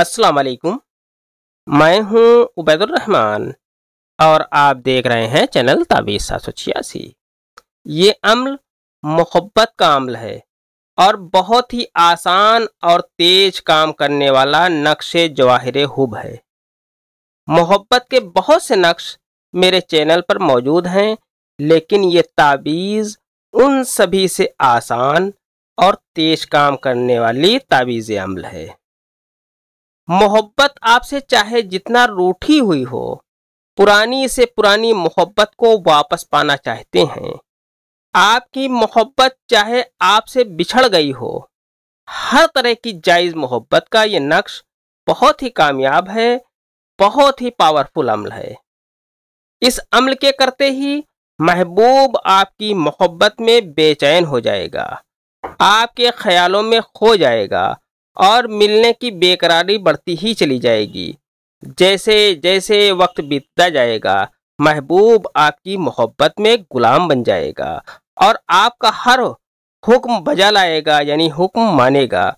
अस्सलाम वालेकुम मैं हूं उबैदुर रहमान और आप देख रहे हैं चैनल तावीज़ सात सौ छियासी ये अम्ल मोहब्बत का अम्ल है और बहुत ही आसान और तेज काम करने वाला नक्श जवाहिर हुब है मोहब्बत के बहुत से नक्श मेरे चैनल पर मौजूद हैं लेकिन ये ताबीज़ उन सभी से आसान और तेज काम करने वाली ताबीज़ अम्ल है मोहब्बत आपसे चाहे जितना रूठी हुई हो पुरानी से पुरानी मोहब्बत को वापस पाना चाहते हैं आपकी मोहब्बत चाहे आपसे बिछड़ गई हो हर तरह की जायज़ मोहब्बत का ये नक्श बहुत ही कामयाब है बहुत ही पावरफुल अमल है इस अमल के करते ही महबूब आपकी मोहब्बत में बेचैन हो जाएगा आपके ख्यालों में खो जाएगा और मिलने की बेकरारी बढ़ती ही चली जाएगी जैसे जैसे वक्त बीतता जाएगा महबूब आपकी मोहब्बत में गुलाम बन जाएगा और आपका हर हुक्म बजा लाएगा यानी हुक्म मानेगा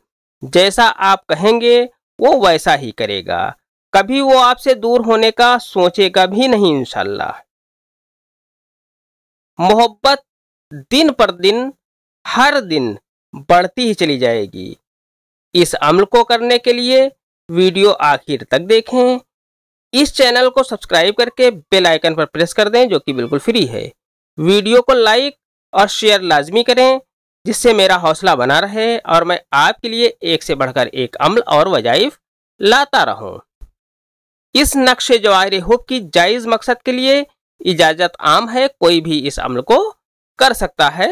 जैसा आप कहेंगे वो वैसा ही करेगा कभी वो आपसे दूर होने का सोचेगा भी नहीं इनशाला मोहब्बत दिन पर दिन हर दिन बढ़ती ही चली जाएगी इस अमल को करने के लिए वीडियो आखिर तक देखें इस चैनल को सब्सक्राइब करके बेल आइकन पर प्रेस कर दें जो कि बिल्कुल फ्री है वीडियो को लाइक और शेयर लाजमी करें जिससे मेरा हौसला बना रहे और मैं आपके लिए एक से बढ़कर एक अमल और वजाइफ लाता रहूं। इस नक्श जवाहर हुब की जायज़ मकसद के लिए इजाज़त आम है कोई भी इस अमल को कर सकता है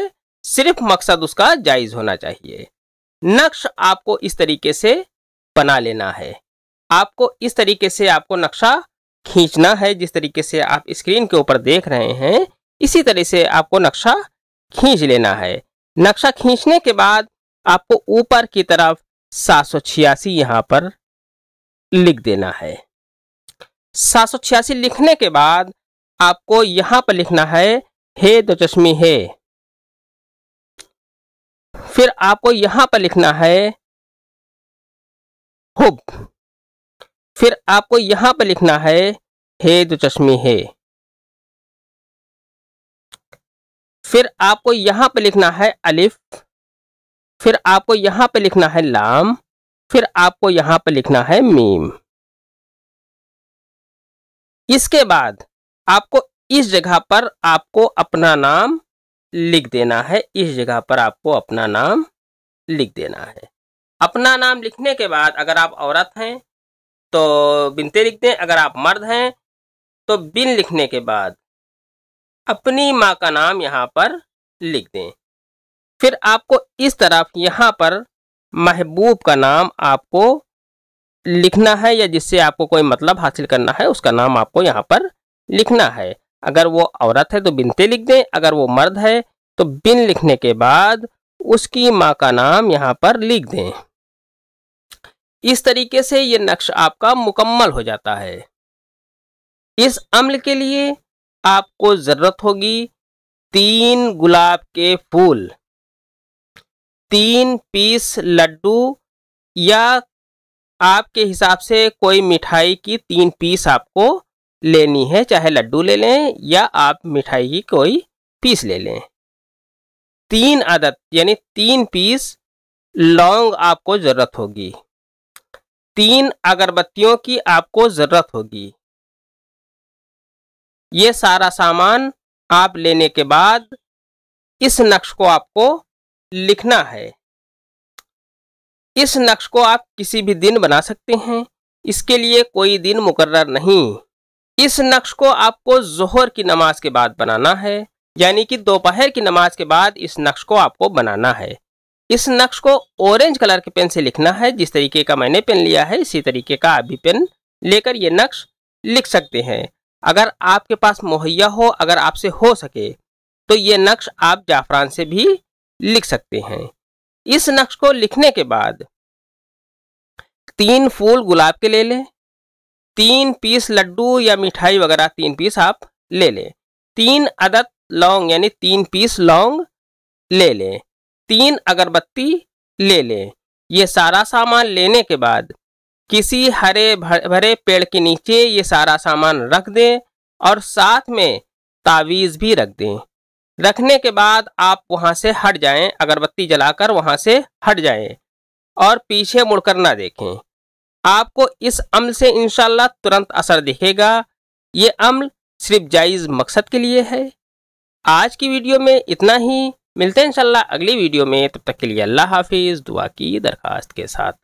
सिर्फ मकसद उसका जायज़ होना चाहिए नक्श आपको इस तरीके से बना लेना है आपको इस तरीके से आपको नक्शा खींचना है जिस तरीके से आप स्क्रीन के ऊपर देख रहे हैं इसी तरह से आपको नक्शा खींच लेना है नक्शा खींचने के बाद आपको ऊपर की तरफ सात सौ छियासी यहाँ पर लिख देना है सात सौ छियासी लिखने के बाद आपको यहाँ पर लिखना है हे दो चश्मी हे फिर आपको यहां पर लिखना है हुब फिर आपको यहां पर लिखना है हे दो चश्मी है फिर आपको यहां पर लिखना है अलिफ फिर आपको यहां पर लिखना है लाम फिर आपको यहां पर लिखना है मीम इसके बाद आपको इस जगह पर आपको अपना नाम लिख देना है इस जगह पर आपको अपना नाम लिख देना है अपना नाम लिखने के बाद अगर आप औरत हैं तो बिनते लिख दें अगर आप मर्द हैं तो बिन लिखने के बाद अपनी माँ का नाम यहाँ पर लिख दें फिर आपको इस तरफ यहाँ पर महबूब का नाम आपको लिखना है या जिससे आपको कोई मतलब हासिल करना है उसका नाम आपको यहाँ पर लिखना है अगर वो औरत है तो बिनते लिख दें अगर वो मर्द है तो बिन लिखने के बाद उसकी माँ का नाम यहाँ पर लिख दें इस तरीके से ये नक्श आपका मुकम्मल हो जाता है इस अम्ल के लिए आपको ज़रूरत होगी तीन गुलाब के फूल तीन पीस लड्डू या आपके हिसाब से कोई मिठाई की तीन पीस आपको लेनी है चाहे लड्डू ले लें या आप मिठाई की कोई पीस ले लें तीन आदत यानी तीन पीस लौंग आपको ज़रूरत होगी तीन अगरबत्तियों की आपको ज़रूरत होगी ये सारा सामान आप लेने के बाद इस नक्श को आपको लिखना है इस नक्श को आप किसी भी दिन बना सकते हैं इसके लिए कोई दिन मुकर्र नहीं इस नक्श को आपको जोहर की नमाज के बाद बनाना है यानी कि दोपहर की नमाज के बाद इस नक्श को आपको बनाना है इस नक्श को ऑरेंज कलर के पेन से लिखना है जिस तरीके का मैंने पेन लिया है इसी तरीके का आप भी पेन लेकर ये नक्श लिख सकते हैं अगर आपके पास मुहैया हो अगर आपसे हो सके तो ये नक्श आप जाफरान से भी लिख सकते हैं इस नक्श को लिखने के बाद तीन फूल गुलाब के ले लें तीन पीस लड्डू या मिठाई वगैरह तीन पीस आप ले लें तीन अदद लौंग यानी तीन पीस लौंग ले लें तीन अगरबत्ती ले लें ये सारा सामान लेने के बाद किसी हरे भरे पेड़ के नीचे ये सारा सामान रख दें और साथ में तावीज़ भी रख दें रखने के बाद आप वहाँ से हट जाएं अगरबत्ती जलाकर वहाँ से हट जाएं और पीछे मुड़कर ना देखें आपको इस अम्ल से इनशाला तुरंत असर दिखेगा ये अम्ल सिर्फ जायज़ मकसद के लिए है आज की वीडियो में इतना ही मिलते हैं इनशाला अगली वीडियो में तब तक के लिए अल्लाह हाफिज़ दुआ की दरख्वास्त के साथ